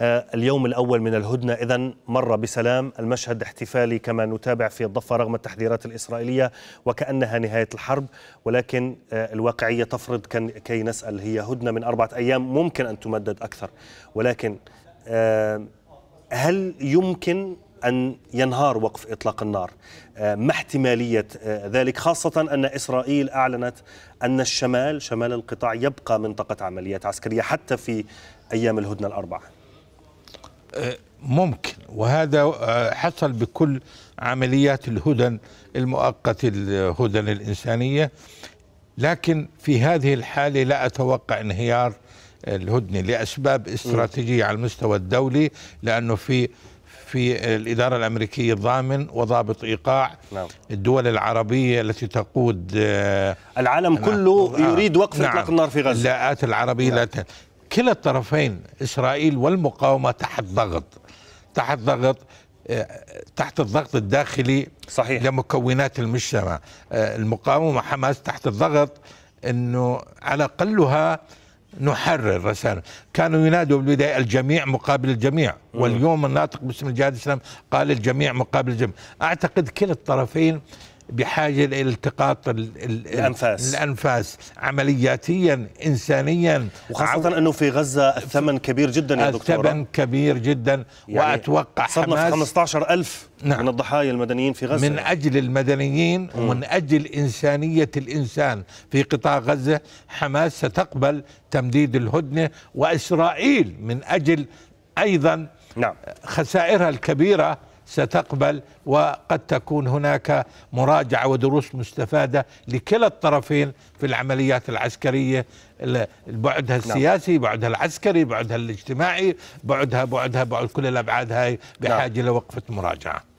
اليوم الأول من الهدنة إذا مر بسلام المشهد احتفالي كما نتابع في الضفة رغم التحذيرات الإسرائيلية وكأنها نهاية الحرب ولكن آه، الواقعية تفرض كي نسأل هي هدنة من أربعة أيام ممكن أن تمدد أكثر ولكن آه، هل يمكن أن ينهار وقف إطلاق النار آه، ما احتمالية ذلك خاصة أن إسرائيل أعلنت أن الشمال شمال القطاع يبقى منطقة عمليات عسكرية حتى في أيام الهدنة الأربعة ممكن وهذا آه، حصل بكل عمليات الهدن المؤقتة الهدن الإنسانية لكن في هذه الحالة لا أتوقع انهيار الهدنة لأسباب استراتيجية على المستوى الدولي لأنه في في الإدارة الأمريكية الضامن وضابط إيقاع نعم. الدول العربية التي تقود آه، العالم كله آه، يريد وقف نعم. إطلاق النار في غزة اللاءات العربية نعم. لا كلا الطرفين إسرائيل والمقاومة تحت ضغط تحت ضغط آه، تحت الضغط الداخلي صحيح لمكونات المجتمع آه، المقاومة حماس تحت الضغط أنه على أقلها نحرر رسائل كانوا ينادوا بالبداية الجميع مقابل الجميع واليوم الناطق باسم الجهاد الإسلامي قال الجميع مقابل الجميع أعتقد كلا الطرفين بحاجه لالتقاط الانفاس الانفاس عملياتيا انسانيا وخاصه عم... انه في غزه الثمن كبير جدا يا دكتور الثمن كبير جدا يعني واتوقع صرنا حماس في 15000 نعم من الضحايا المدنيين في غزه من اجل المدنيين م. ومن اجل انسانيه الانسان في قطاع غزه حماس ستقبل تمديد الهدنه واسرائيل من اجل ايضا نعم خسائرها الكبيره ستقبل وقد تكون هناك مراجعة ودروس مستفادة لكلا الطرفين في العمليات العسكرية بعدها نعم. السياسي بعدها العسكري بعدها الاجتماعي بعدها بعدها بعد كل الأبعاد هاي نعم. بحاجة لوقفة مراجعة